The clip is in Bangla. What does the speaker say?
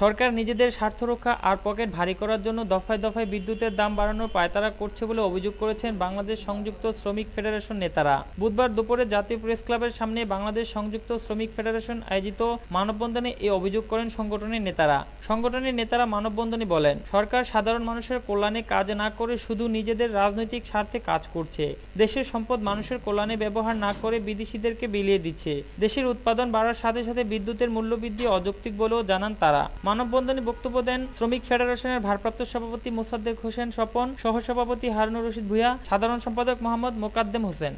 সরকার নিজেদের স্বার্থ রক্ষা আর পকেট ভারী করার জন্য দফায় দফায় বিদ্যুতের দাম বাড়ানোর পায়তারা করছে বলে অভিযোগ করেছেন বাংলাদেশ সংযুক্ত শ্রমিক ফেডারেশন নেতারা বুধবার দুপুরে জাতীয় প্রেস ক্লাবের সামনে বাংলাদেশ সংযুক্ত শ্রমিক ফেডারেশন আয়োজিত মানববন্ধনে এ অভিযোগ করেন সংগঠনের নেতারা সংগঠনের নেতারা মানববন্ধনে বলেন সরকার সাধারণ মানুষের কল্যাণে কাজ না করে শুধু নিজেদের রাজনৈতিক স্বার্থে কাজ করছে দেশের সম্পদ মানুষের কল্যাণে ব্যবহার না করে বিদেশিদেরকে বিলিয়ে দিচ্ছে দেশের উৎপাদন বাড়ার সাথে সাথে বিদ্যুতের মূল্যবৃদ্ধি অযৌক্তিক বলেও জানান তারা মানববন্ধনে বক্তব্য দেন শ্রমিক ফেডারেশনের ভারপ্রাপ্ত সভাপতি মোসাদ্দেক হোসেন স্বপন সহসভাপতি হারুন রশিদ ভূয়া সাধারণ সম্পাদক মোহাম্মদ মোকাদ্দেম হোসেন